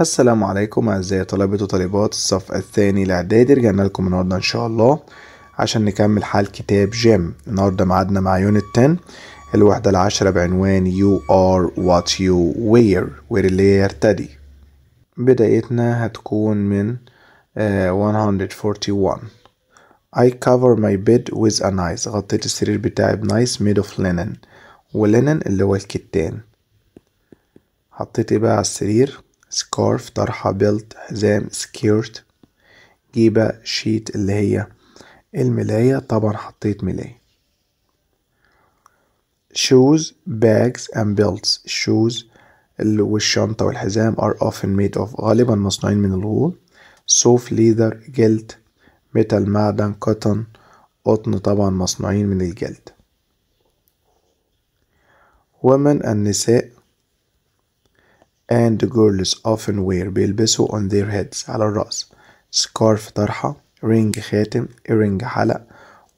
السلام عليكم اعزائي طلبه وطالبات الصف الثاني الاعدادي رجعنا لكم النهارده ان شاء الله عشان نكمل حال كتاب جيم النهارده معادنا مع يونت 10 الوحده العاشره بعنوان يو ار وات يو وير وير اللي يرتدي بدايتنا هتكون من آه، uh, 141 I cover my bed with a nice غطيت السرير بتاعي بنايس made of linen ولينن اللي هو الكتان حطيت ايه بقى على السرير سكارف طرحة بيلت حزام سكيرت جيبة شيت اللي هي الملاية طبعا حطيت ملاية shoes bags and belts shoes والشنطة والحزام are often made of غالبا مصنوعين من الغول صوف ليذر جلد ميتال معدن كوتن قطن طبعا مصنوعين من الجلد women النساء and girls often wear بيلبسوا on their heads على الرأس scarf طرحة ring خاتم ring حلق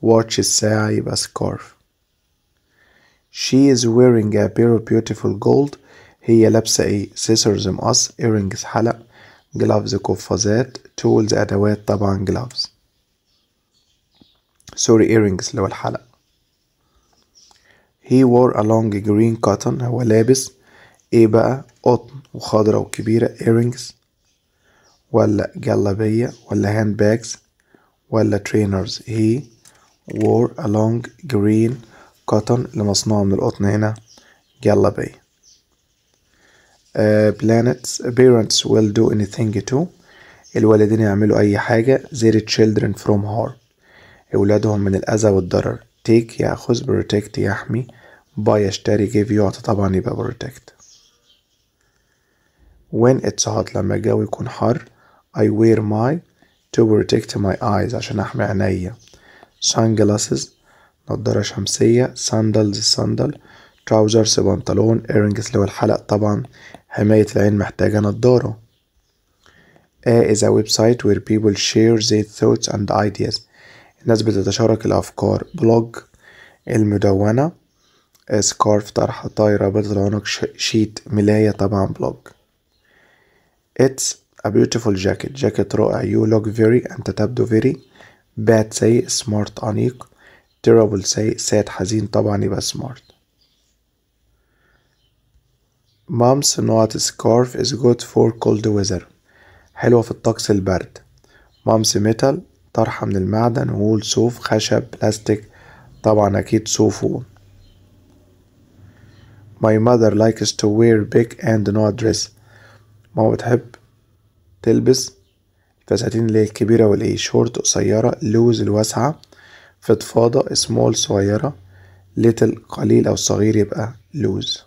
watch الساعة يبقى scarf She is wearing a pair of beautiful gold هي لابسة ايه scissors مقص earrings حلق gloves قفازات tools أدوات طبعا gloves sorry earrings اللي هو الحلق He wore a long green cotton هو لابس ايه بقى قطن وخضرة وكبيرة ايرينجز ولا جلابية ولا هاند باجز ولا ترينرز هي وور a جرين green اللي مصنوع من القطن هنا جلابية بلانتس بيرنتس ويل دو اني ثينج تو الوالدين يعملوا أي حاجة زير تشيلدرن فروم harm أولادهم من الأذى والضرر تيك يأخذ بروتكت يحمي باي يشتري جيف يعطي طبعا يبقى بروتكت when it's hot لما الجو يكون حر I wear my to protect my eyes عشان أحمي عينيا sunglasses نضارة شمسية sandals الصندل trousers بنطلون earrings اللي هو الحلق طبعا حماية العين محتاجة نضارة A is a website where people share their thoughts and ideas الناس بتتشارك الأفكار بلوج المدونة سكارف طرحة طايرة بطل عنق شيت ملاية طبعا بلوج It's a beautiful jacket جاكيت رائع You look very أنت تبدو very bad سيء smart أنيق terrible سيء sad حزين طبعا يبقى smart Mom's not scarf is good for cold weather حلوة في الطقس البرد Mom's metal طرحة من المعدن وول صوف خشب بلاستيك طبعا أكيد صوف وول My mother likes to wear big and no dress ماما بتحب تلبس الفساتين اللي هي الكبيرة والايه شورت قصيرة لوز الواسعة فضفاضة سمول صغيرة ليتل قليل أو صغير يبقى لوز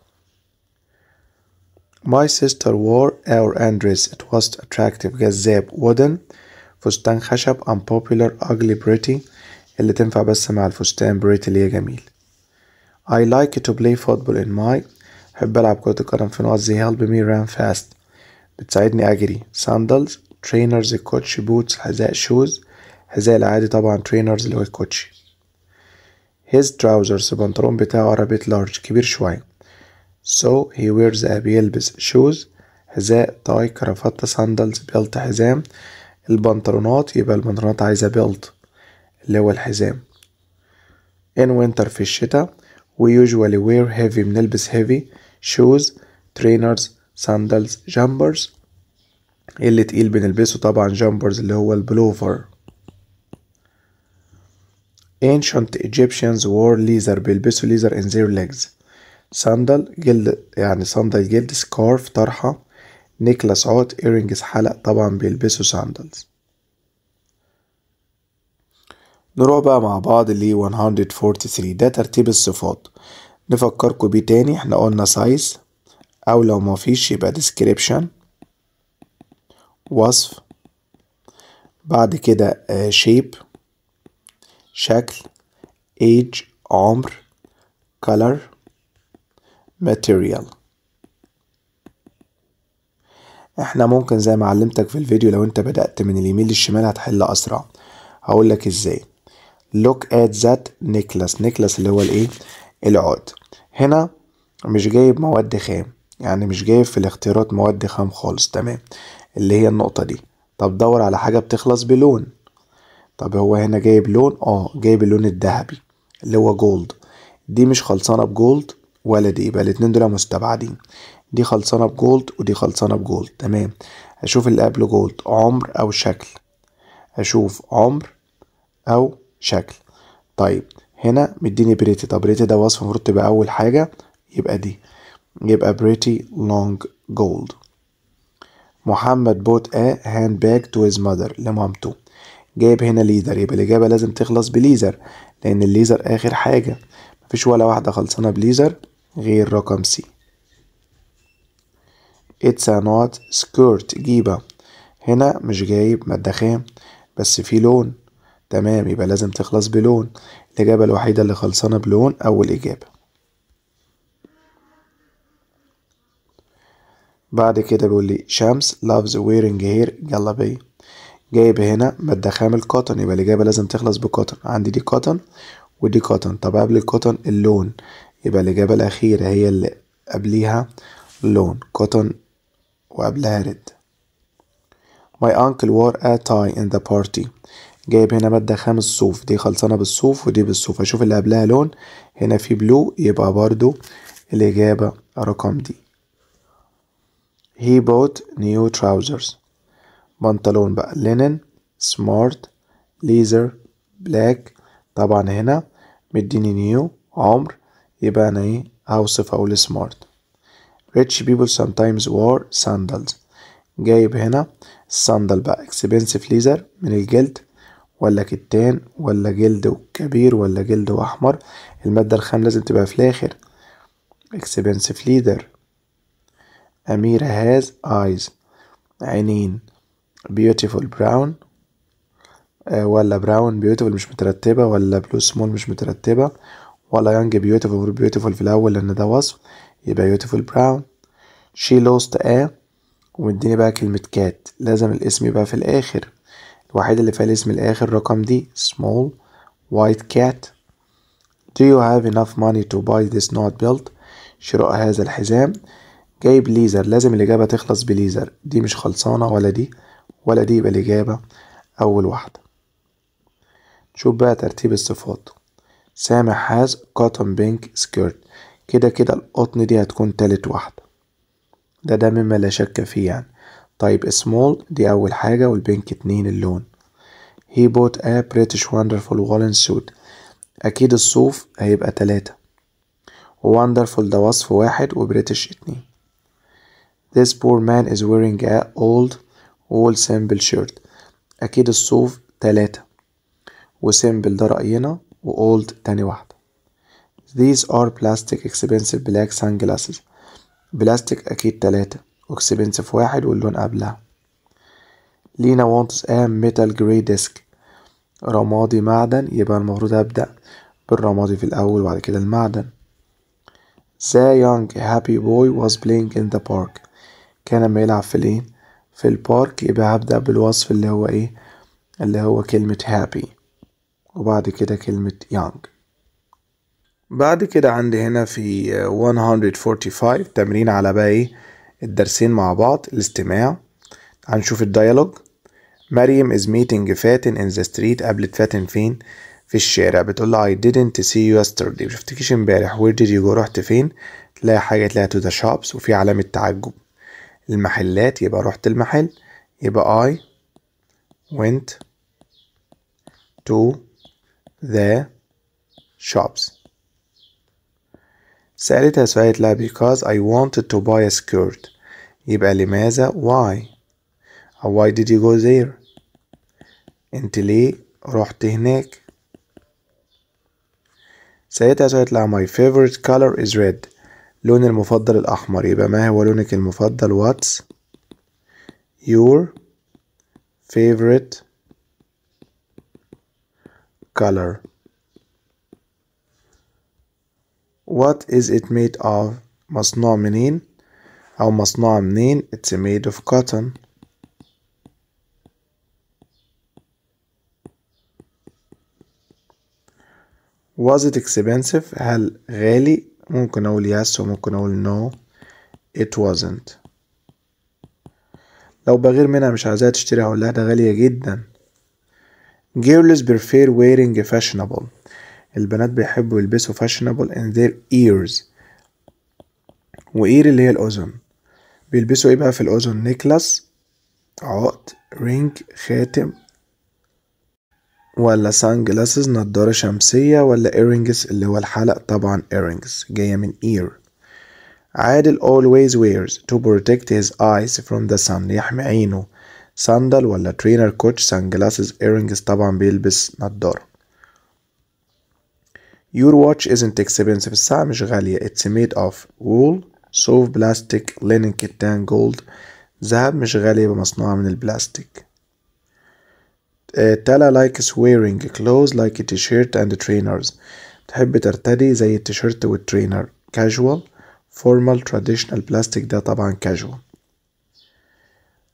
My sister wore our undress it was attractive جذاب wooden فستان خشب unpopular ugly pretty اللي تنفع بس مع الفستان بريتي اللي هي جميل I like to play football in my بحب ألعب كرة القدم في نقط زي help me run fast بتساعدني أجري ساندلز ترينرز الكوتش بوتس حذاء شوز حذاء العادي طبعا ترينرز اللي هو الكوتشي his trousers البنطلون بتاعه عربيت لارج كبير شوية so he wears a بيلبس shoes حذاء تاي كرافتة ساندلز بيلت حزام البنطلونات يبقى البنطلونات عايزة بيلت اللي هو الحزام in winter في الشتاء we usually wear heavy بنلبس heavy shoes trainers ساندلز جامبرز اللي تقيل بنلبسه طبعا جامبرز اللي هو البلوفر ancient Egyptians wore leather بيلبسوا leather in their legs ساندل جلد يعني ساندل جلد سكارف طرحة نيكلاس عود ايرنجز حلق طبعا بيلبسوا ساندلز نروح بقى مع بعض اللي 143 ده ترتيب الصفات نفكركم بيه تاني احنا قلنا size أو لو ما فيش يبقى description وصف بعد كده آه، shape شكل age عمر color material احنا ممكن زي ما علمتك في الفيديو لو انت بدأت من اليمين للشمال هتحل أسرع هقولك ازاي look at that necklace necklace اللي هو الايه العقد هنا مش جايب مواد خام يعني مش جايب في الاختيارات مواد خام خالص تمام اللي هي النقطة دي طب دور على حاجة بتخلص بلون طب هو هنا جايب لون اه جايب اللون الذهبي اللي هو جولد دي مش خلصانة بجولد ولا دي يبقى الاتنين دول مستبعدين دي خلصانة بجولد ودي خلصانة بجولد تمام هشوف اللي قبل جولد عمر أو شكل هشوف عمر أو شكل طيب هنا مديني بريتي طب ريتي ده وصف المفروض تبقى أول حاجة يبقى دي يبقى pretty long gold محمد bought a handbag to his mother لمامته جايب هنا ليزر يبقى الإجابة لازم تخلص بليزر لأن الليزر آخر حاجة مفيش ولا واحدة خلصانة بليزر غير رقم سي It's a not skirt جيبة هنا مش جايب مادة خام بس في لون تمام يبقى لازم تخلص بلون الإجابة الوحيدة اللي خلصانة بلون أول إجابة بعد كده بيقول لي شمس loves wearing hair جلابية جايب هنا مادة خام القطن يبقى الإجابة لازم تخلص بكوتن عندي دي قطن ودي قطن طب قبل القطن اللون يبقى الإجابة الأخيرة هي اللي قبليها لون قطن وقبلها ريد My uncle wore a tie in the party جايب هنا مادة خام الصوف دي خلصانة بالصوف ودي بالصوف أشوف اللي قبلها لون هنا في بلو يبقى برضو الإجابة رقم دي he bought new trousers بنطلون بقى linen smart leather black طبعا هنا مديني نيو عمر يبقى انا ايه اوصف اقول smart rich people sometimes wore sandals جايب هنا الصندل بقى expensive leather من الجلد ولا كتان ولا جلد كبير ولا جلد واحمر المادة الخام لازم تبقى في الاخر expensive leather أميرة has eyes عينين beautiful brown آه، ولا براون بيوتيفول مش مترتبة ولا بلو سمول مش مترتبة ولا يانج بيوتيفول بيوتيفول في الأول لأن ده وصف يبقى بيوتيفول براون شي لوست ا ومديني بقى كلمة كات لازم الاسم يبقى في الآخر الوحيد اللي فيها الاسم الآخر رقم دي small white cat Do you have enough money to buy this not built؟ شراء هذا الحزام جايب ليزر لازم الإجابة تخلص بليزر دي مش خلصانة ولا دي ولا دي يبقى الإجابة أول واحدة نشوف بقى ترتيب الصفات سامح هاز كوتن بينك سكيرت كده كده القطن دي هتكون تالت واحدة ده ده مما لا شك فيه يعني طيب سمول دي أول حاجة والبينك اتنين اللون he bought a British wonderful woolen suit أكيد الصوف هيبقى تلاتة wonderful ده وصف واحد وبريتش اتنين This poor man is wearing a old wool simple shirt أكيد الصوف تلاتة simple ده رأينا و old تاني واحدة These are plastic expensive black sunglasses بلاستيك أكيد تلاتة expensive واحد واللون قبلها لينا wants a metal gray disc. رمادي معدن يبقى المفروض أبدأ بالرمادي في الأول وبعد كده المعدن The young happy boy was playing in the park كان لما يلعب في الايه في البارك يبقى هبدأ بالوصف اللي هو ايه اللي هو كلمة هابي وبعد كده كلمة يانج بعد كده عندي هنا في 145 تمرين على بقى ايه الدرسين مع بعض الاستماع هنشوف الديالوج مريم is meeting فاتن in the street قابلت فاتن فين في الشارع بتقول له I didn't see you yesterday مشفتكيش امبارح where did you go رحت فين تلاقي حاجة تلاقي to the shops وفي علامة تعجب المحلات يبقى رحت المحل يبقى I went to the shops سألتها سؤالت لها because I wanted to buy a skirt يبقى لماذا why or why did you go there أنت ليه رحت هناك سألتها سؤالت لها my favorite color is red لون المفضل الأحمر يبقى ما هو لونك المفضل what's your favorite color what is it made of مصنوع منين أو مصنوع منين it's made of cotton was it expensive هل غالي ممكن أقول yes وممكن أقول no it wasn't لو بغير منها مش عايزاها تشتري هقول لها ده غالية جدا girls prefer wearing fashionable البنات بيحبوا يلبسوا fashionable in their ears وإير اللي هي الأذن بيلبسوا إيه بقى في الأذن نيكلاس عقد رينج خاتم ولا سان جلاسز نضارة شمسية ولا ايرنجز اللي هو الحلق طبعا ايرنجز جاية من اير عادل always wears to protect his eyes from the sun يحمي عينه صندل ولا ترينر كوتش سان جلاسز ايرنجز طبعا بيلبس نضارة Your watch isn't expensive الساعة مش غالية it's made of wool صوف بلاستيك linen كتان gold ذهب مش غالية بمصنوعة من البلاستيك آه، تالا لايكس ويرينج كلوز لايك تيشيرت اند ترينرز تحب ترتدي زي التيشيرت والترينر كاجوال فورمال تراديشنال بلاستيك ده طبعا كاجوال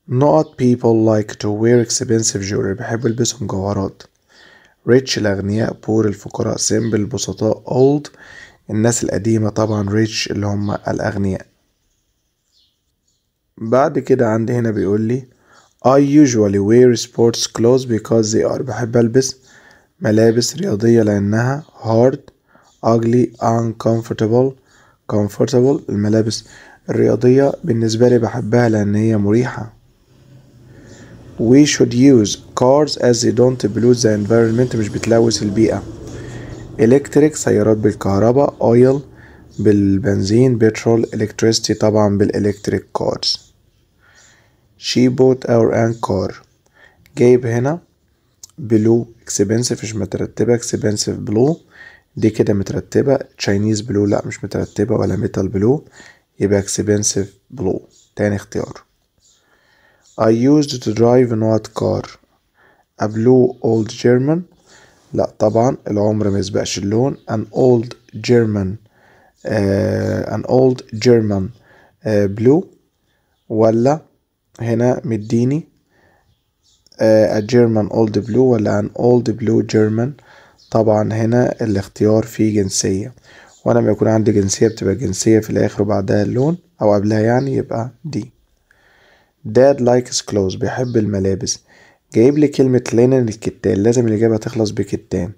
not people like to wear expensive jewelry بيحبوا يلبسوا مجوهرات rich الأغنياء poor الفقراء simple البسطاء old الناس القديمة طبعا rich اللي هم الأغنياء بعد كده عندي هنا بيقول لي I usually wear sports clothes because they are بحب ألبس ملابس رياضية لأنها hard ugly uncomfortable comfortable الملابس الرياضية بالنسبة لي بحبها لأن هي مريحة We should use cars as they don't pollute the environment مش بتلوث البيئة electric سيارات بالكهرباء oil بالبنزين petrol electricity طبعا بالelectric cars she bought our own car جايب هنا بلو expensive مش مترتبة expensive بلو دي كده مترتبة Chinese بلو لا مش مترتبة ولا metal بلو يبقى expensive بلو تاني اختيار I used to drive in what car a blue old German لا طبعا العمر ما يسبقش اللون an old German uh, an old German uh, blue ولا هنا مديني آه، a German old blue ولا an old blue German طبعا هنا الاختيار فيه جنسية وانا لما يكون عندي جنسية بتبقى جنسية في الاخر وبعدها اللون او قبلها يعني يبقى دي dad likes clothes بيحب الملابس جايب لي كلمة لينن الكتان لازم الإجابة تخلص بكتان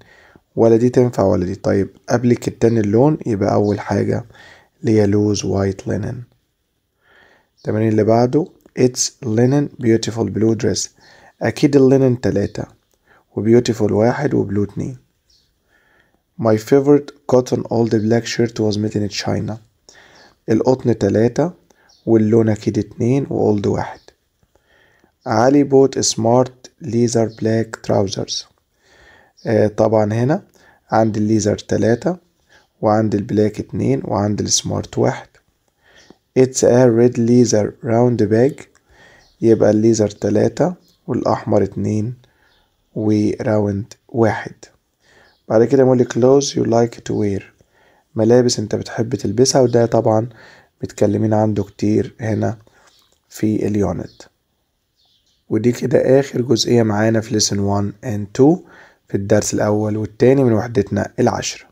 ولا دي تنفع ولا دي طيب قبل كتان اللون يبقى أول حاجة ليلوز وايت لينن التمرين اللي بعده It's linen beautiful blue dress أكيد اللينن تلاتة وبيوتيفول واحد وبلو اتنين My favorite cotton old black shirt was made in China القطن تلاتة واللون أكيد اتنين وأولد واحد علي bought smart ليزر black trousers آه طبعا هنا عند الليزر تلاتة وعند البلاك اتنين وعند السمارت واحد It's a red laser round bag يبقى الليزر تلاتة والأحمر اتنين وراوند واحد بعد كده بيقول لي clothes you like to wear ملابس انت بتحب تلبسها وده طبعا متكلمين عنده كتير هنا في اليونت ودي كده آخر جزئية معانا في lesson 1 and 2 في الدرس الأول والتاني من وحدتنا العشرة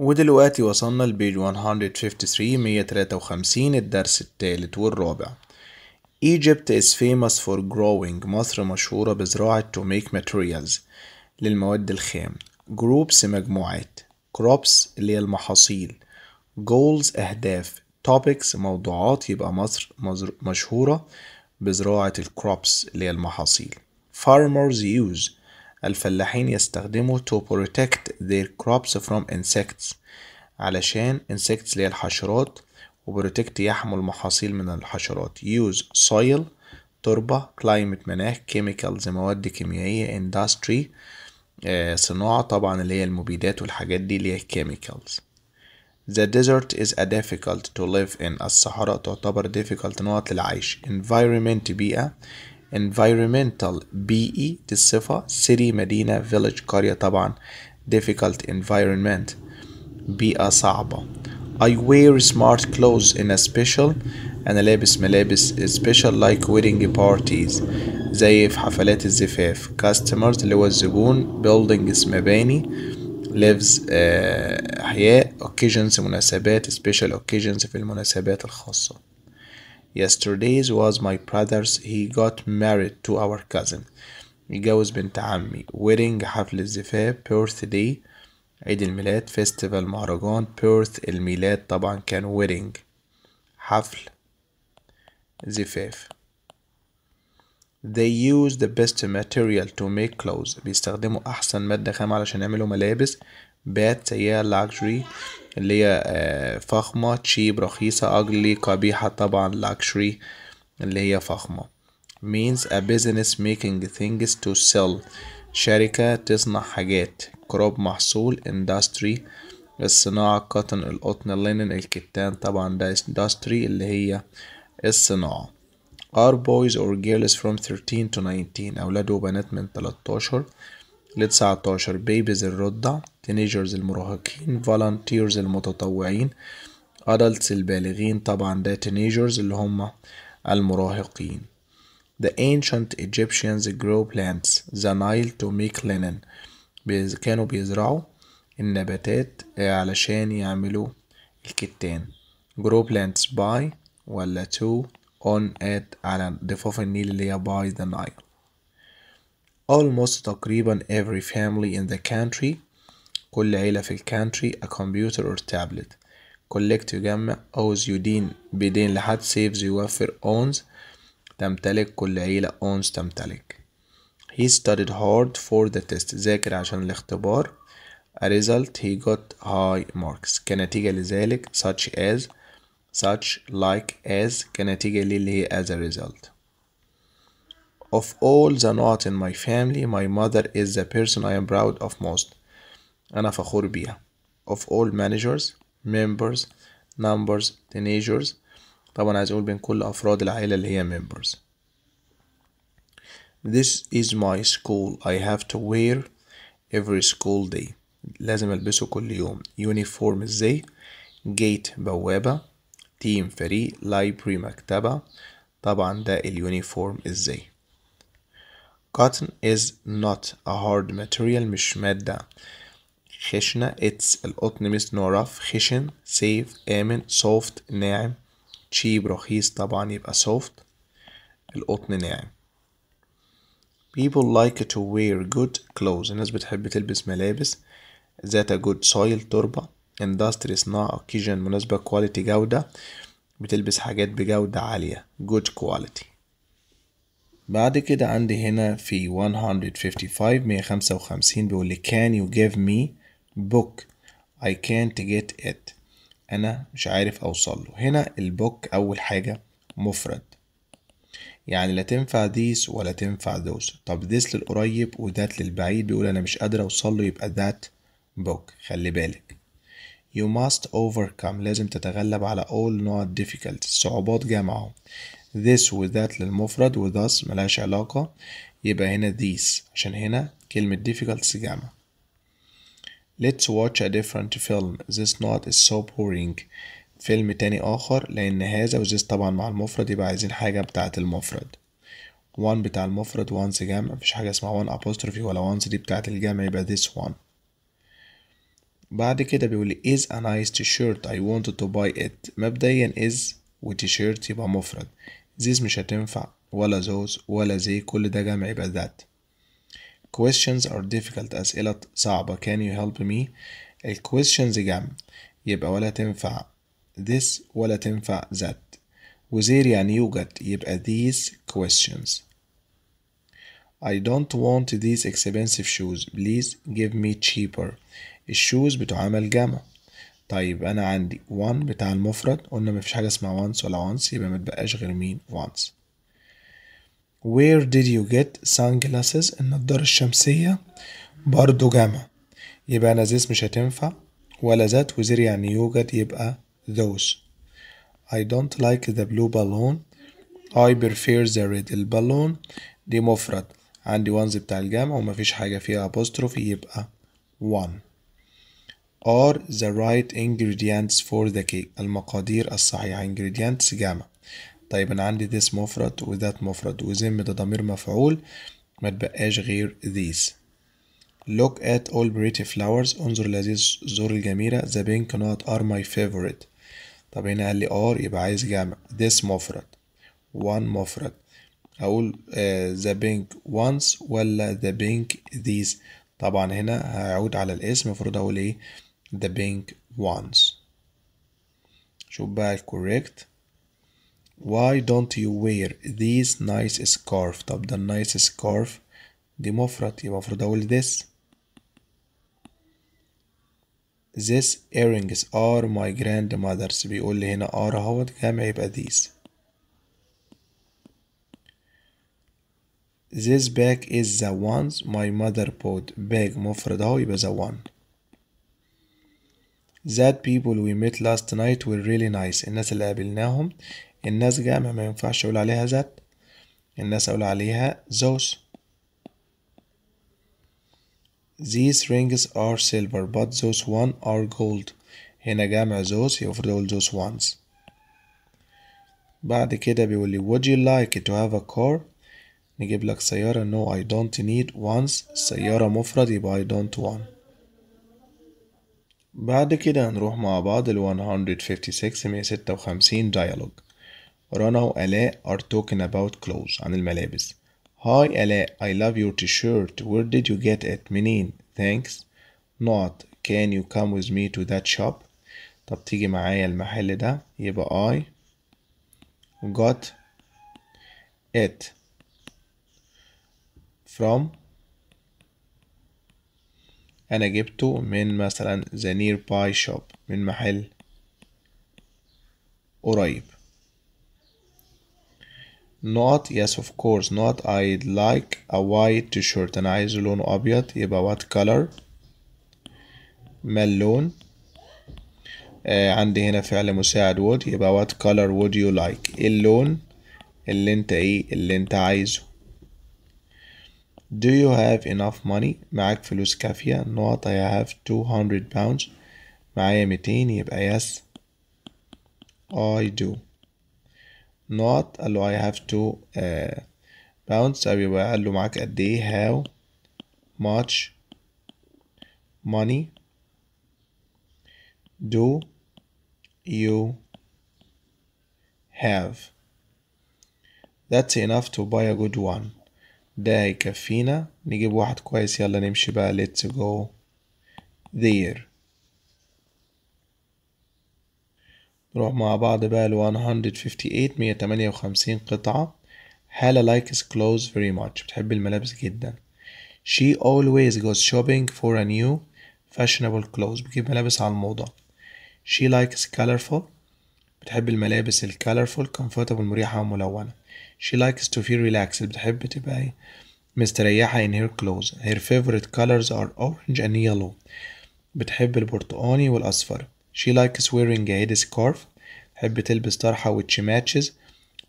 ودلوقتي وصلنا لبيج 153 153 الدرس الثالث والرابع Egypt is famous for growing مصر مشهورة بزراعة to make materials للمواد الخام groups مجموعات crops اللي هي المحاصيل goals أهداف topics موضوعات يبقى مصر مشهورة بزراعة الكروبس اللي هي المحاصيل farmers use الفلاحين يستخدموا to protect their crops from insects علشان insects اللي هي الحشرات وبروتكت يحموا المحاصيل من الحشرات use soil تربة climate مناخ chemicals مواد كيميائية industry آه صناعة طبعا اللي هي المبيدات والحاجات دي اللي هي chemicals The desert is a difficult to live in الصحراء تعتبر difficult نقط للعيش environment بيئة environmental بيئي دي الصفة city مدينة village قرية طبعا difficult environment بيئة صعبة I wear smart clothes in a special أنا لابس ملابس special like wedding parties زي في حفلات الزفاف customers اللي هو الزبون buildings مباني lives أحياء occasions مناسبات special occasions في المناسبات الخاصة Yesterday's was my brother's he got married to our cousin يجوز بنت عمي wedding حفل الزفاف birthday عيد الميلاد festival مهرجان birth الميلاد طبعا كان wedding حفل زفاف They use the best material to make clothes بيستخدموا أحسن مادة خام علشان يعملوا ملابس bad سيئة luxury اللي هي آه، فخمة تشيب رخيصة ugly قبيحة طبعا luxury اللي هي فخمة means a business making things to sell شركة تصنع حاجات كروب محصول industry الصناعة القطن القطن اللينن الكتان طبعا ده industry اللي هي الصناعة are boys or girls from 13 to 19 أولاد وبنات من 13 ل 19 بيبيز الرضع تينيجرز المراهقين فالنتيرز المتطوعين adults البالغين طبعا ده تينيجرز اللي هم المراهقين The ancient Egyptians grow plants the Nile to make linen بيز كانوا بيزرعوا النباتات علشان يعملوا الكتان grow plants by ولا to on at على ضفاف النيل اللي هي by the Nile almost تقريبا every family in the country كل عيلة في الكانتري a computer or tablet collect يجمع owes you بدين لحد saves يوفر owns تمتلك كل عيلة owns تمتلك he studied hard for the test ذاكر عشان الاختبار a result he got high marks كنتيجة لذلك such as such like as كنتيجة للي هي as a result of all the not in my family, my mother is the person I am proud of most. أنا فخور بيها. Of all managers, members, numbers, teenagers. طبعا عايز أقول بين كل أفراد العائله اللي هي members. This is my school. I have to wear every school day. لازم ألبسه كل يوم. Uniform إزاي؟ gate بوابة. team فريق. library مكتبة. طبعا ده اليونيفورم إزاي؟ Cotton is not a hard material مش مادة خشنة it's القطن مش نورف خشن safe آمن soft ناعم cheap رخيص طبعا يبقى soft القطن ناعم People like to wear good clothes الناس بتحب تلبس ملابس ذات good soil تربة industry صناعة occasion مناسبة quality جودة بتلبس حاجات بجودة عالية good quality بعد كده عندي هنا في 155 155 بيقول لي can you give me book I can't get it أنا مش عارف أوصل له هنا البوك أول حاجة مفرد يعني لا تنفع ديس ولا تنفع دوس طب ديس للقريب وذات للبعيد بيقول أنا مش قادر أوصل له يبقى ذات بوك خلي بالك You must overcome لازم تتغلب على all not difficult الصعوبات جامعه this و that للمفرد و thus ملهاش علاقة يبقى هنا these عشان هنا كلمة difficult جامعة Let's watch a different film This not is so boring فيلم تاني آخر لأن هذا و this طبعا مع المفرد يبقى عايزين حاجة بتاعة المفرد one بتاع المفرد once جامعة مفيش حاجة اسمها one apostrophe ولا once دي بتاعة الجامعة يبقى this one بعد كده بيقول لي is a nice t-shirt I wanted to buy it مبدئيا is و t-shirt يبقى مفرد زيز مش هتنفع ولا زوز ولا زي كل ده جمع يبقى that questions are difficult أسئلة صعبة can you help me ال questions جمع يبقى ولا تنفع this ولا تنفع that وزير يعني يوجد يبقى these questions I don't want these expensive shoes please give me cheaper الشوز بتعامل جمع طيب انا عندي وان بتاع المفرد قلنا مفيش حاجه اسمها once ولا once يبقى متبقاش غير مين once where did you get sunglasses النضاره الشمسيه برضو جمع يبقى انا this مش هتنفع ولا ذات وزير يعني يوجد يبقى those I don't like the blue balloon I prefer the red البالون دي مفرد عندي ones بتاع الجمع ومفيش حاجة فيها apostrophe يبقى one are the right ingredients for the cake المقادير الصحيحة ingredients جامع طيب أنا عندي this مفرد و that مفرد و them ده ضمير مفعول ما تبقاش غير these Look at all pretty flowers انظر لذيذ الزهور الجميلة the pink not are my favorite طب هنا قال لي are يبقى عايز جامع this مفرد one مفرد أقول uh, the pink once ولا the pink these طبعا هنا هعود على الاسم المفروض أقول إيه the pink ones Should بقى correct. why don't you wear these nice scarf Top the nice scarf دي مفرد يبقى المفروض اقول this this earrings are my grandmother's بيقول لي هنا are اهوت جمع يبقى these this bag is the ones my mother bought bag مفرد اهو يبقى the one that people we met last night were really nice الناس اللي قابلناهم الناس جامع ما ينفعش أقول عليها that الناس أقول عليها those These rings are silver but those one are gold هنا جامع those يفرض أقول those ones بعد كده بيقول لي would you like to have a car نجيب لك سيارة no I don't need ones سيارة مفرد يبقى I don't want بعد كده هنروح مع بعض ال 156 156 ديالوج رنا وآلاء are talking about clothes عن الملابس Hi آلاء I love your t-shirt where did you get it منين thanks not can you come with me to that shop طب تيجي معايا المحل ده يبقى I got it from أنا جبته من مثلا ذا نير باي شوب من محل قريب not yes of course not I'd like a white t-shirt أنا عايزه لونه أبيض يبقى what color ما اللون آه عندي هنا فعل مساعد would يبقى what color would you like ايه اللون اللي انت ايه اللي انت عايزه Do you have enough money؟ معاك فلوس كافية؟ Not I have 200 pounds. معايا 200 يبقى yes. I do. Not قال له I have 2 uh, pounds. طب يبقى قال له معاك قد إيه؟ How much money do you have? That's enough to buy a good one. ده هيكفينا نجيب واحد كويس يلا نمشي بقى let's go there نروح مع بعض بقى ل 158 158 قطعة هالة likes clothes very much بتحب الملابس جدا she always goes shopping for a new fashionable clothes بتجيب ملابس على الموضة she likes colorful بتحب الملابس ال colorful comfortable مريحة وملونة She likes to feel relaxed بتحب تبقى مستريحة in her clothes Her favorite colors are orange and yellow بتحب البرتقاني والأصفر She likes wearing a head scarf تحب تلبس طرحة which matches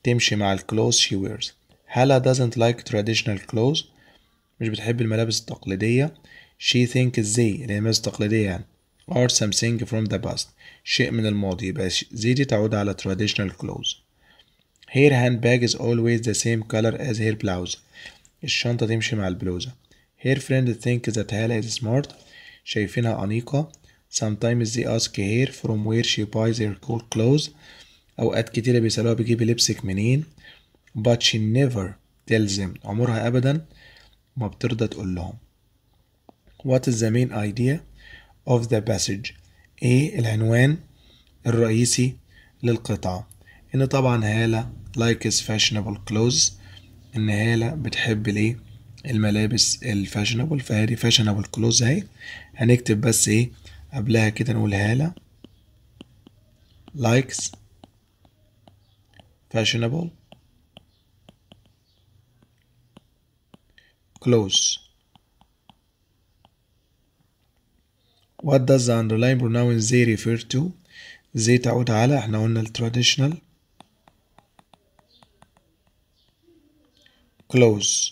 تمشي مع ال clothes she wears Hala doesn't like traditional clothes مش بتحب الملابس التقليدية She thinks they الهمس التقليدية يعني or something from the past شيء من الماضي يبقى زي دي تعود على traditional clothes Her handbag is always the same color as her blouse. الشنطة تمشي مع البلوزة. Her friend thinks that Hala is smart. شايفينها أنيقة. Sometimes they ask her from where she buys her cool clothes. أوقات كتيرة بيسألوها بتجيبي لبسك منين. But she never tells them. عمرها أبدا ما بترضى تقول لهم. What is the main idea of the passage؟ إيه العنوان الرئيسي للقطعة؟ إن طبعا هالة لايكس فاشنبل كلوز ان هالة بتحب الايه الملابس الفاشنبل فهذه فاشنبل كلوز اهي هنكتب بس ايه قبلها كده نقول هالة لايكس fashionable clothes What does the underlying pronoun they refer to؟ they تعود على احنا قلنا ال traditional clothes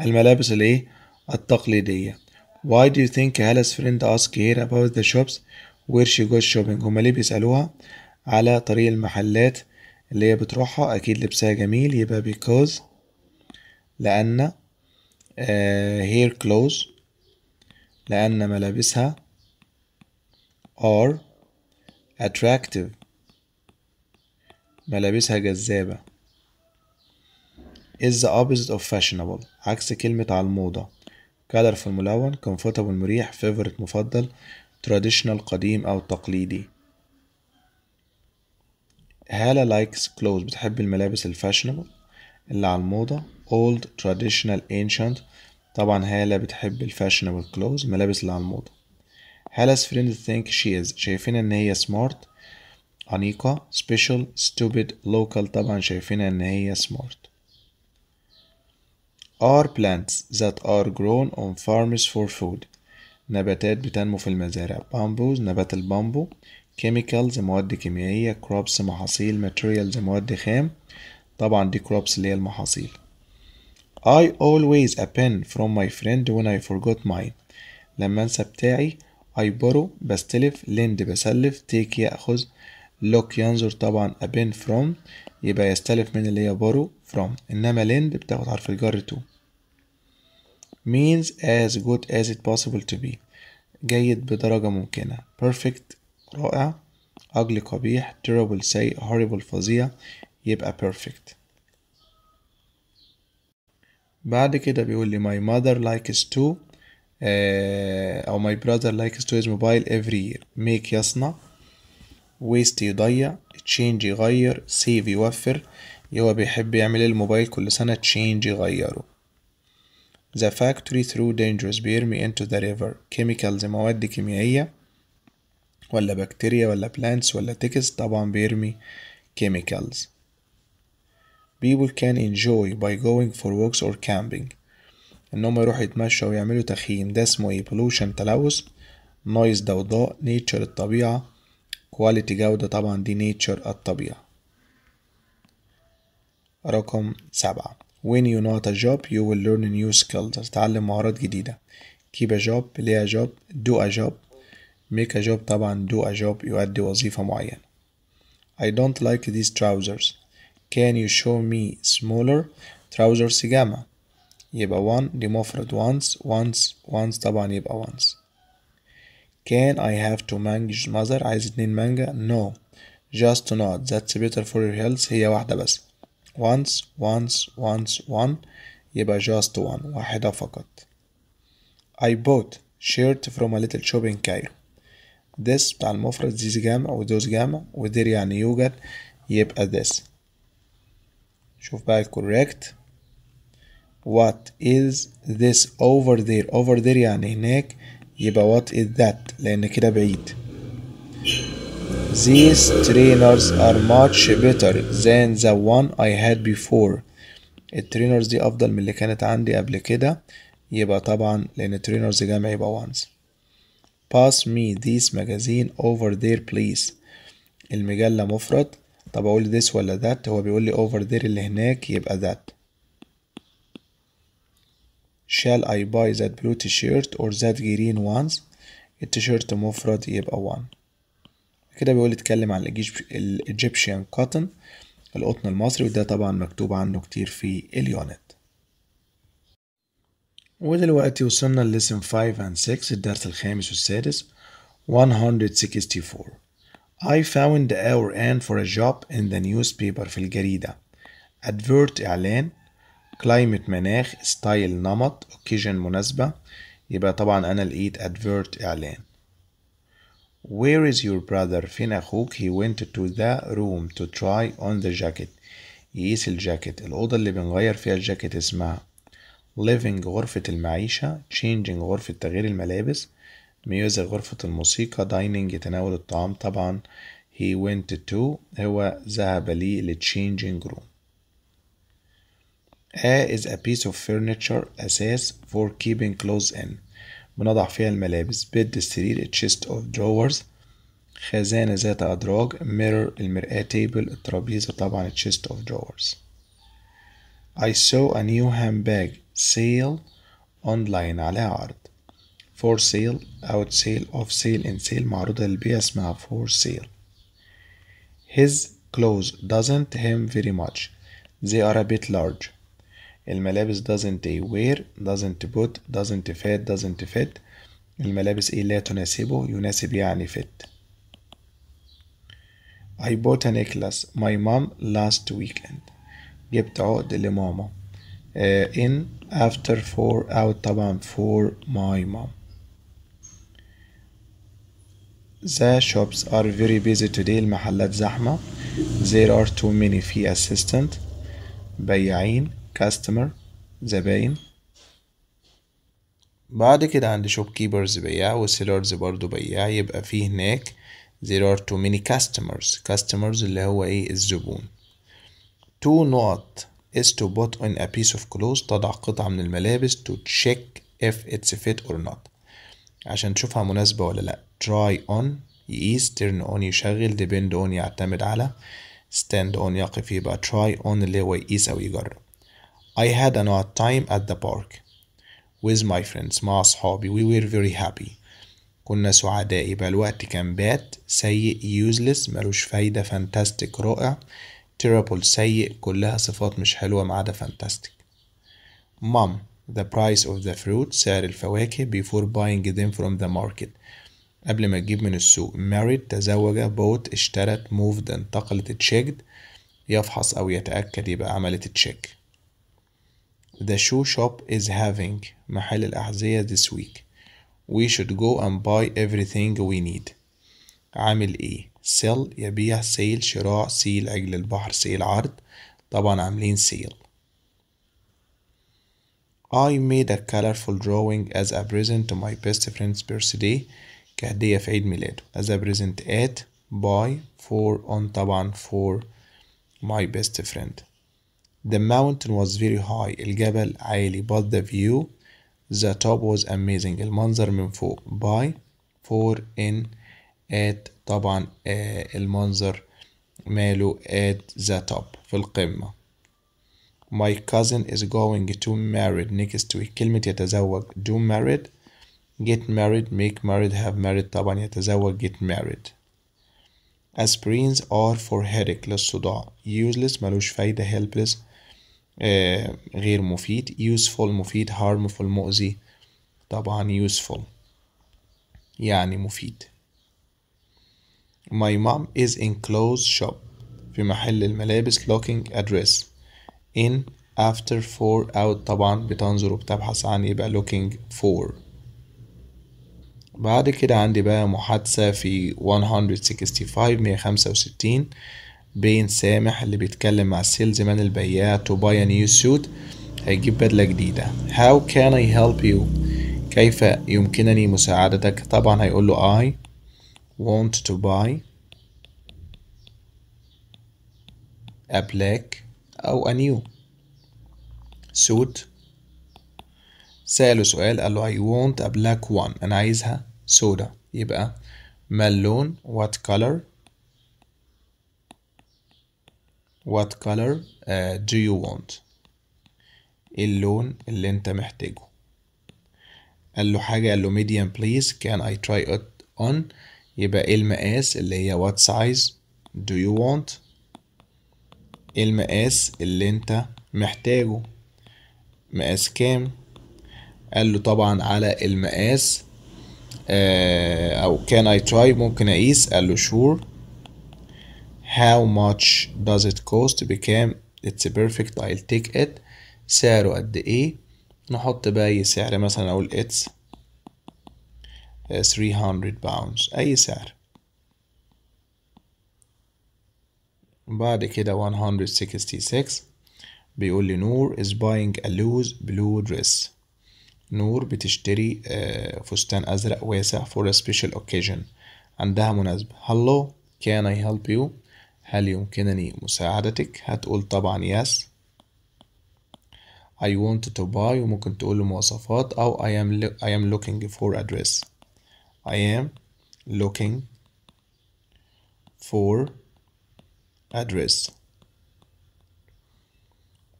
الملابس الايه التقليدية why do you think Hala's friend asked here about the shops where she goes shopping هما ليه بيسألوها على طريق المحلات اللي هي بتروحها أكيد لبسها جميل يبقى because لأن هير uh, كلوز لأن ملابسها are attractive ملابسها جذابة is the opposite of fashionable عكس كلمة على الموضة colorful ملون comfortable مريح favorite مفضل traditional قديم أو تقليدي هالة لايكس clothes بتحب الملابس الفاشنبل اللي على الموضة old traditional ancient طبعا هالة بتحب الفاشنبل clothes الملابس اللي على الموضة هالة friends think she is شايفين ان هي smart أنيقة special stupid local طبعا شايفينها ان هي smart are plants that are grown on farms for food نباتات بتنمو في المزارع bamboos نبات البامبو chemicals مواد كيميائية crops محاصيل materials مواد خام طبعا دي crops اللي هي المحاصيل I always a pen from my friend when I forgot mine لما انسى بتاعي I borrow بستلف lend بسلف take يأخذ look ينظر طبعا a pen from يبقى يستلف من اللي هي borrow from إنما lend بتاخد حرف الجر to means as good as it possible to be جيد بدرجة ممكنة perfect رائع ugly قبيح terrible سيء horrible فظيع يبقى perfect بعد كده بيقول لي my mother likes to uh, أو my brother likes to his mobile every year make يصنع ويست يضيع تشينج يغير سيف يوفر هو بيحب يعمل الموبايل كل سنة تشينج يغيره The factory threw dangerous beer me into the river chemicals مواد كيميائية ولا بكتيريا ولا بلانتس ولا تيكس طبعا بيرمي chemicals people can enjoy by going for walks or camping ان هم يروحوا يتمشوا ويعملوا تخييم ده اسمه ايه pollution تلوث noise ضوضاء نيتشر الطبيعه كواليتي جودة طبعا دي نيتشر الطبيعة رقم سبعة when you not a job you will learn new skills تتعلم مهارات جديدة keep a job play a job do a job make a job طبعا do a job يؤدي وظيفة معينة I don't like these trousers can you show me smaller trousers جامعة يبقى one دي مفرد once once once طبعا يبقى once Can I have two mangas mother عايز اتنين مانجا no just to not that's better for your health هي واحدة بس once once once one يبقى just one واحدة فقط I bought shirt from a little shop in Cairo this بتاع المفرد This جامع و those جامع و there يعني يوجد يبقى this شوف بقى correct what is this over there over there يعني هناك يبقى وات is that لأن كده بعيد These trainers are much better than the one I had before الترينرز دي أفضل من اللي كانت عندي قبل كده يبقى طبعا لأن trainers جمع يبقى ones Pass me this magazine over there please المجلة مفرد طب أقول this ولا that هو بيقول لي over there اللي هناك يبقى that shall I buy that blue t-shirt or that green ones التيشيرت مفرد يبقى one كده بيقول يتكلم عن الايجيبشن كوتن القطن المصري وده طبعا مكتوب عنه كتير في اليونت ودلوقتي وصلنا لليسن 5 and 6 الدرس الخامس والسادس 164 I found our end for a job in the newspaper في الجريدة advert إعلان climate مناخ ستايل نمط اوكيجن مناسبة يبقى طبعا أنا لقيت advert إعلان Where is your brother فين أخوك he went to the room to try on the jacket يقيس الجاكيت الأوضة اللي بنغير فيها الجاكيت اسمها living غرفة المعيشة changing غرفة تغيير الملابس music غرفة الموسيقى dining يتناول الطعام طبعا he went to هو ذهب لي للchanging room A is a piece of furniture أساس for keeping clothes in بنضع فيها الملابس bed السرير a chest of drawers خزانة ذات أدراج mirror المرآة table الترابيزة طبعا a chest of drawers I saw a new handbag sale online عليها عرض for sale out sale off sale in sale معروضة للبيع اسمها for sale His clothes doesn't him very much they are a bit large الملابس doesn't wear doesn't put doesn't fit doesn't fit الملابس ايه لا تناسبه يناسب يعني fit I bought a necklace my mom last weekend جبت عقد لماما uh, in after for out طبعا for my mom The shops are very busy today المحلات زحمة There are too many في assistant بياعين كاستمر زباين بعد كده عند شوب كيبرز بياع وسيلرز برضو بياع يبقى في هناك there are too many customers customers اللي هو ايه الزبون two نقط is to put on a piece of clothes تضع قطعة من الملابس to check if it's fit or not عشان تشوفها مناسبة ولا لأ try on يقيس turn on يشغل depend on يعتمد على stand on يقف يبقى try on اللي هو يقيس أو يجرب I had an odd time at the park with my friends مع أصحابي we were very happy كنا سعداء يبقى الوقت كان باد سيء useless ملوش فايدة fantastic رائع terrible سيء كلها صفات مش حلوة ما عدا fantastic mom the price of the fruit سعر الفواكه before buying them from the market قبل ما تجيب من السوق married تزوج bought اشترت moved انتقلت checked يفحص أو يتأكد يبقى عملت check The shoe shop is having محل الأحذية this week. We should go and buy everything we need. عامل إيه؟ sell يبيع سيل شراء سيل عجل البحر سيل عرض طبعا عاملين سيل. I made a colorful drawing as a present to my best friend's birthday كهدية في عيد ميلاده as a present at buy for on طبعا for my best friend the mountain was very high الجبل عالي but the view the top was amazing المنظر من فوق by for in at طبعا المنظر ماله at the top في القمة My cousin is going to married next week كلمة يتزوج do married get married make married have married طبعا يتزوج get married Aspirins are for headache للصداع useless ملوش فايدة helpless آه، غير مفيد useful مفيد harmful مؤذي طبعا useful يعني مفيد My mom is in clothes shop في محل الملابس looking address in after for out طبعا بتنظر وبتبحث عن يبقى looking for بعد كده عندي بقى محادثة في 165 165 بين سامح اللي بيتكلم مع السيلز مان البياع to buy a new suit هيجيب بدلة جديدة how can I help you كيف يمكنني مساعدتك طبعا هيقول له I want to buy a black أو a new suit سأله سؤال قال له I want a black one أنا عايزها سودا يبقى ما اللون what color what color uh, do you want ايه اللون اللي انت محتاجه قال له حاجة قال له medium please can I try it on يبقى ايه المقاس اللي هي what size do you want ايه المقاس اللي انت محتاجه مقاس كام قال له طبعا على المقاس آه، او can I try ممكن اقيس قال له sure how much does it cost بكام it's perfect I'll take it سعره قد ايه نحط بقى اي سعر مثلا اقول it's 300 pounds اي سعر بعد كده 166 بيقول لي نور is buying a loose blue dress نور بتشتري فستان أزرق واسع for a special occasion عندها مناسبة hello can I help you هل يمكنني مساعدتك؟ هتقول طبعا يس I want to buy وممكن تقول له مواصفات أو I am, I am looking for address I am looking for address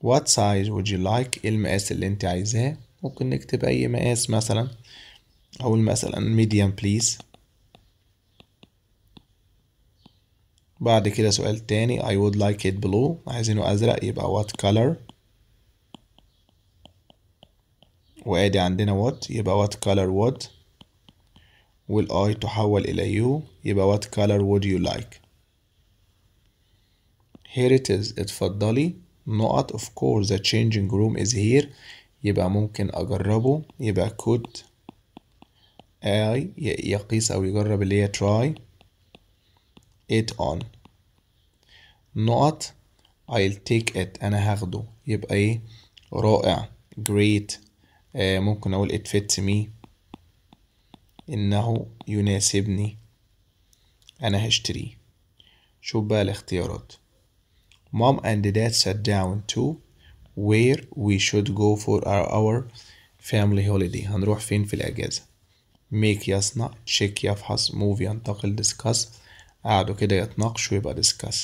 What size would you like؟ إيه المقاس اللي أنت عايزاه؟ ممكن نكتب أي مقاس مثلا أقول مثلا medium please بعد كده سؤال تاني I would like it blue عايزينه أزرق يبقى what color وادي عندنا what يبقى what color would والاي تحول إلى you يبقى what color would you like here it is اتفضلي نقط of course the changing room is here يبقى ممكن أجربه يبقى could I يقيس أو يجرب اللي هي try it on نقط I'll take it أنا هاخده يبقى إيه رائع great آه ممكن أقول it fits me إنه يناسبني أنا هشتريه شو بقى الاختيارات Mom and Dad sat down to where we should go for our, our family holiday هنروح فين في الأجازة make يصنع check يفحص move ينتقل discuss قعدوا كده يتناقشوا يبقى discuss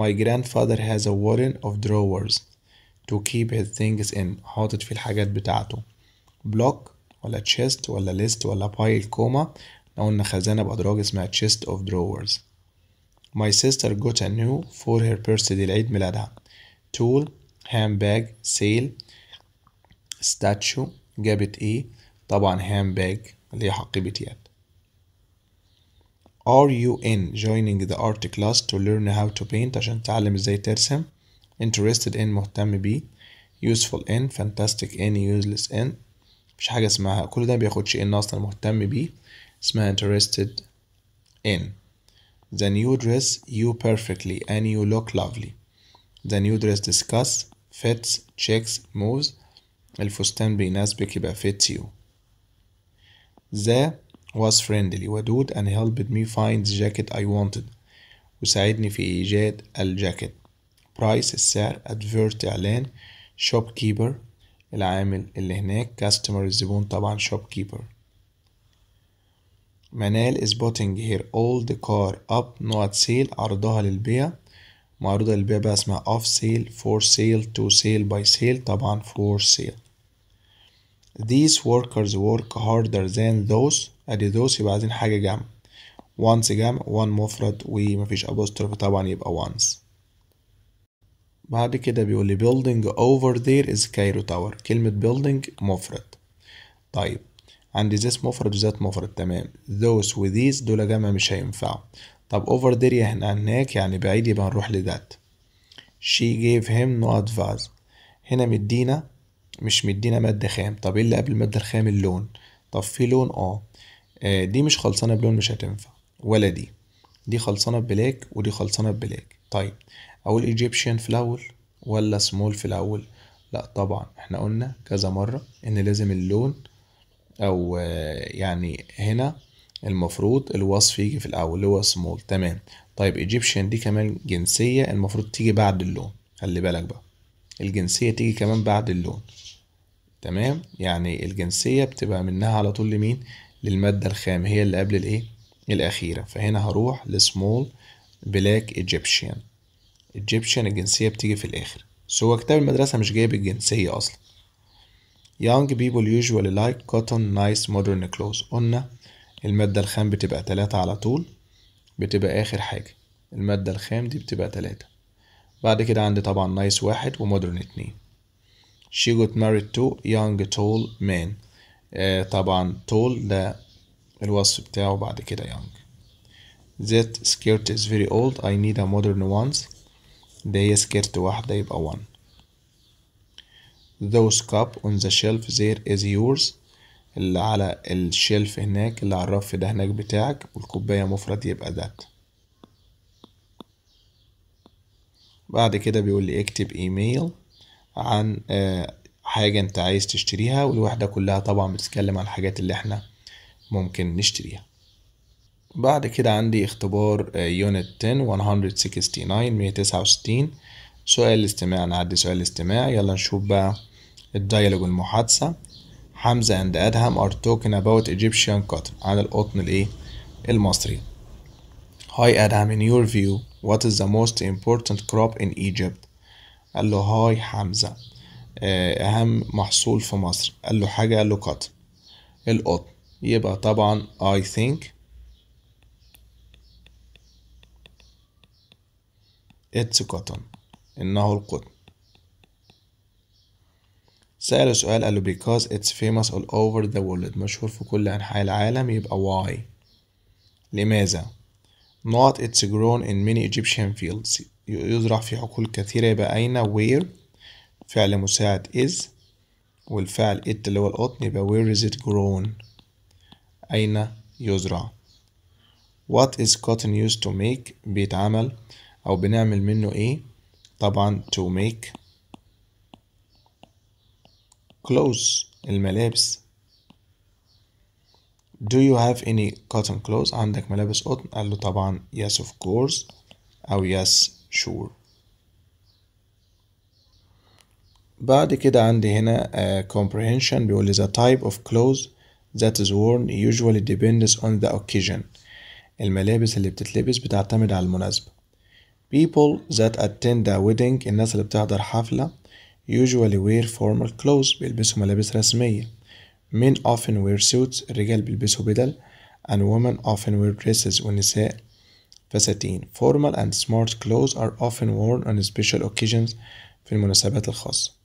My grandfather has a warren of drawers to keep his things in حاطط فيه الحاجات بتاعته block ولا chest ولا list ولا pile كوما قلنا خزانة بأدراج اسمها chest of drawers My sister got a new for her birthday لعيد ميلادها tool handbag sail statue جابت ايه طبعا handbag اللي هي حقيبة يد Are you in joining the art class to learn how to paint عشان تتعلم ازاي ترسم interested in مهتم useful in fantastic in useless in مفيش حاجة اسمها كل ده مبياخدش in أصلا مهتم بي اسمها interested in then you dress you perfectly and you look lovely then you dress discuss fits checks moves الفستان بيناسبك يبقى fits you the was friendly ودود and helped me find the jacket I wanted وساعدني في إيجاد الجاكيت price السعر advert إعلان shopkeeper العامل اللي هناك customer الزبون طبعا shopkeeper منال is putting her old car up not sale عرضها للبيع معروضة للبيع بقى اسمها off sale for sale to sale by sale طبعا for sale These workers work harder than those ادي those يبقى عايزين حاجة جمع وانس جمع وان مفرد ومفيش ابوستروف طبعا يبقى وانس بعد كده بيقول لي building over there is Cairo Tower كلمة building مفرد طيب عندي this مفرد وذات مفرد تمام those و دول جمع مش هينفعوا طب over there يعني هناك يعني بعيد يبقى هنروح لذات she gave him no advice هنا مدينا مش مدينا مادة خام طب ايه اللي قبل المادة الخام اللون طب في لون اه آه، دي مش خلصانه بلون مش هتنفع ولا دي دي خلصانه ببلاك ودي خلصانه ببلاك طيب اقول ايجيبشن في الاول ولا سمول في الاول لا طبعا احنا قلنا كذا مره ان لازم اللون او آه، يعني هنا المفروض الوصف يجي في الاول اللي هو سمول تمام طيب ايجيبشن دي كمان جنسيه المفروض تيجي بعد اللون خلي بالك بقى الجنسيه تيجي كمان بعد اللون تمام يعني الجنسيه بتبقى منها على طول لمين للمادة الخام هي اللي قبل الايه الأخيرة فهنا هروح لسمول بلاك ايجيبشن ايجيبشن الجنسية بتيجي في الآخر سوى كتاب المدرسة مش جايب الجنسية أصلا young people usually like cotton nice modern clothes قلنا المادة الخام بتبقى تلاتة على طول بتبقى آخر حاجة المادة الخام دي بتبقى تلاتة بعد كده عندي طبعا نايس واحد ومودرن اتنين She got married to young tall man آه، طبعا tall ده الوصف بتاعه بعد كده young that skirt is very old I need a modern ones ده هي سكيرت واحدة يبقى one those cup on the shelf there is yours اللي على الشلف هناك اللي على الرف ده هناك بتاعك والكوباية مفرد يبقى that بعد كده بيقول لي اكتب ايميل عن آه، حاجة انت عايز تشتريها والوحدة كلها طبعا بتتكلم عن الحاجات اللي احنا ممكن نشتريها بعد كده عندي اختبار يونت 10 169 169 سؤال الاستماع نعدي سؤال الاستماع يلا نشوف بقى الديالوج المحادثة حمزة اند أدهم ار توكن اباوت ايجيبشن cotton عن القطن الإيه المصري هاي ادهم in your view what is the most important crop in Egypt قال له هاي حمزة آه، اهم محصول في مصر قال له حاجة قال له قطن القطن يبقى طبعا I think it's cotton إنه القطن سأله سؤال قال له because it's famous all over the world مشهور في كل أنحاء العالم يبقى why لماذا not it's grown in many Egyptian fields يزرع في حقول كثيرة يبقى أين where فعل مساعد is والفعل it اللي هو القطن يبقى where is it grown أين يزرع what is cotton used to make بيتعمل أو بنعمل منه إيه طبعا to make clothes الملابس do you have any cotton clothes عندك ملابس قطن قال له طبعا yes of course أو yes sure بعد كده عندي هنا uh, comprehension بيقول is a type of clothes that is worn usually depends on the occasion الملابس اللي بتتلبس بتعتمد على المناسبة people that attend a wedding الناس اللي بتحضر حفلة usually wear formal clothes بيلبسوا ملابس رسمية men often wear suits الرجال بيلبسوا بدل and women often wear dresses والنساء فساتين formal and smart clothes are often worn on special occasions في المناسبات الخاصة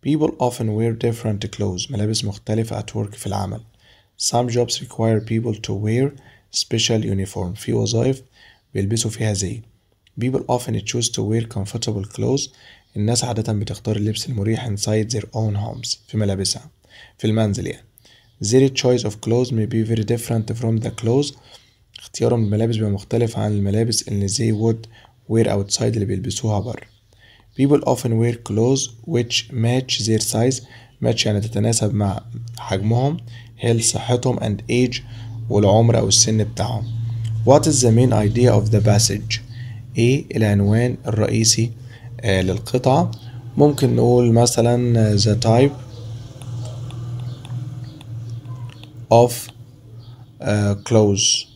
People often wear different clothes ملابس مختلفة at work في العمل Some jobs require people to wear special uniform في وظائف بيلبسوا فيها زي People often choose to wear comfortable clothes الناس عادة بتختار اللبس المريح inside their own homes في ملابسها في المنزل يعني Their choice of clothes may be very different from the clothes اختيارهم الملابس بيبقى مختلف عن الملابس اللي زي would wear outside اللي بيلبسوها بره People often wear clothes which match their size match يعني تتناسب مع حجمهم health صحتهم and age والعمر أو السن بتاعهم What is the main idea of the passage إيه العنوان الرئيسي آه للقطعة ممكن نقول مثلا the type of uh, clothes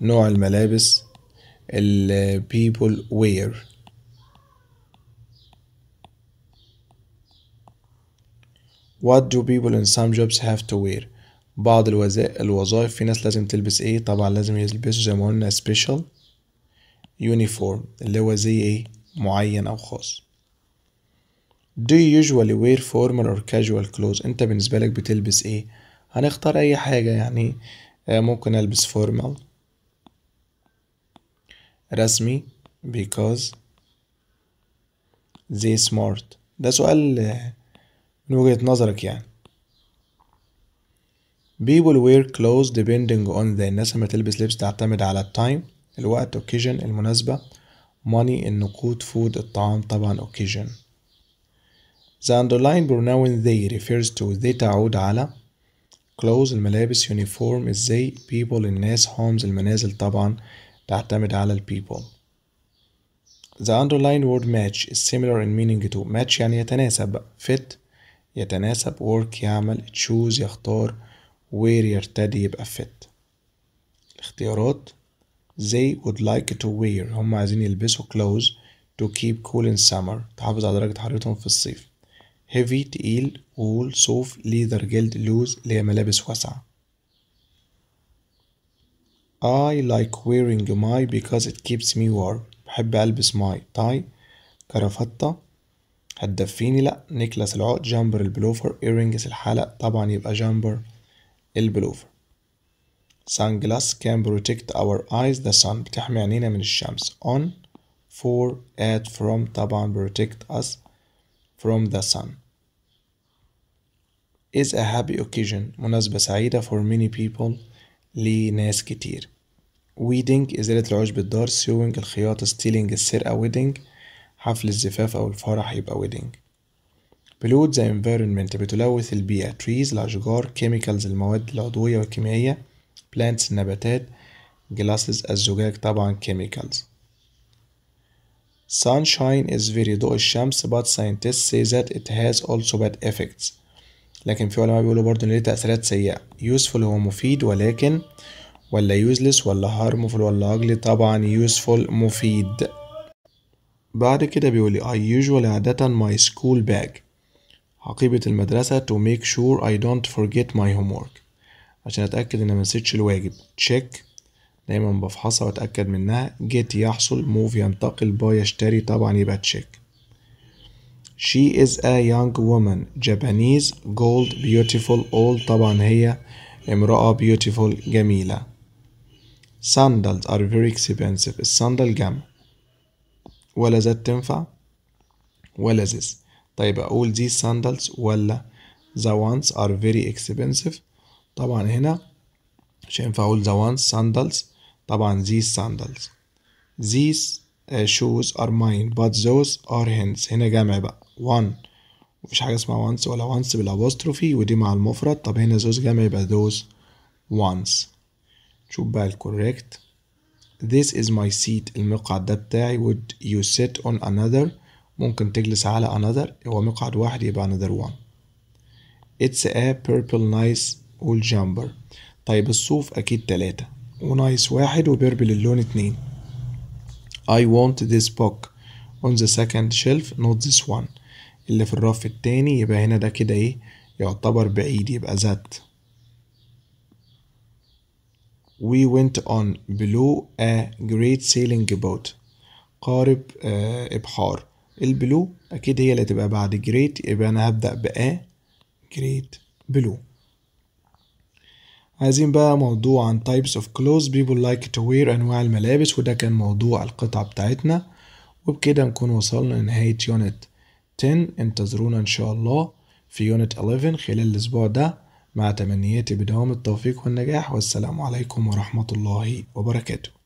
نوع الملابس اللي people wear What do people in some jobs have to wear بعض الوظائف في ناس لازم تلبس ايه طبعا لازم يلبسوا زي ما قلنا special uniform اللي هو زي ايه معين او خاص Do you usually wear formal or casual clothes انت بالنسبة لك بتلبس ايه هنختار اي حاجة يعني آه، ممكن البس formal رسمي because they smart ده سؤال آه، من وجهة نظرك يعني people wear clothes depending on the الناس لما تلبس لبس تعتمد على التايم الوقت occasion المناسبة money النقود food الطعام طبعا occasion the underlying pronoun they refers to they تعود على clothes الملابس uniform ازاي people الناس homes المنازل طبعا تعتمد على ال people the underlying word match is similar in meaning to match يعني يتناسب fit يتناسب work يعمل choose يختار where يرتدي يبقى fit الاختيارات they would like to wear هم عايزين يلبسوا clothes to keep cool in summer تحافظ على درجة حرارتهم في الصيف heavy تقيل wool soft leather جلد loose اللي هي ملابس واسعة I like wearing my because it keeps me warm بحب ألبس my tie كرافتة هتدفيني لأ نيكلاس العقد جامبر البلوفر ايرينجز الحلق طبعا يبقى جامبر البلوفر سان جلاس كان بروتكت اور ايز ذا سان بتحمي عينينا من الشمس on for ات from طبعا بروتكت اس فروم ذا سان is a happy occasion مناسبة سعيدة for many people لناس كتير weeding إزالة العشب الدار sewing الخياطة stealing السرقة wedding حفل الزفاف أو الفرح يبقى wedding pollute the environment بتلوث البيئة trees الأشجار chemicals المواد العضوية والكيميائية plants النباتات glasses الزجاج طبعا chemicals sunshine is very ضوء الشمس but scientists say that it has also bad effects لكن في علماء بيقولوا برضه إن ليه تأثيرات سيئة useful هو مفيد ولكن ولا useless ولا harmful ولا ugly طبعا useful مفيد بعد كده بيقول لي I usually عادة my school bag حقيبة المدرسة to make sure I don't forget my homework عشان أتأكد إن ما نسيتش الواجب check دايما بفحصها وأتأكد منها get يحصل move ينتقل buy يشتري طبعا يبقى check She is a young woman Japanese gold beautiful old طبعا هي امرأة beautiful جميلة Sandals are very expensive الصندل جمع ولا زد تنفع ولا زيس طيب اقول دي ساندلز ولا ذا وانس ار فيري اكسبنسيف طبعا هنا مش هينفع اقول ذا وانس ساندلز طبعا ذي ساندلز ذي شوز ار ماين بات ذوز ار هنس هنا جمع بقى وان مفيش حاجه اسمها وانس ولا وانس بالابوستروفي ودي مع المفرد طب هنا ذوز جمع يبقى ذوز وانس شوف بقى الكوريكت This is my seat المقعد ده بتاعي would you sit on another ممكن تجلس على another هو مقعد واحد يبقى another one It's a purple nice wool jumper طيب الصوف أكيد تلاتة ونايس واحد وبيربل اللون اتنين I want this book on the second shelf not this one اللي في الرف التاني يبقى هنا ده كده ايه يعتبر بعيد يبقى ذات We went on below a great sailing boat قارب إبحار البلو أكيد هي اللي هتبقى بعد great يبقى أنا هبدأ بـ a great blue عايزين بقى موضوع عن types of clothes people like to wear أنواع الملابس وده كان موضوع القطعة بتاعتنا وبكده نكون وصلنا لنهاية يونت 10 انتظرونا إن شاء الله في يونت 11 خلال الأسبوع ده مع تمنياتي بدوام التوفيق والنجاح والسلام عليكم ورحمة الله وبركاته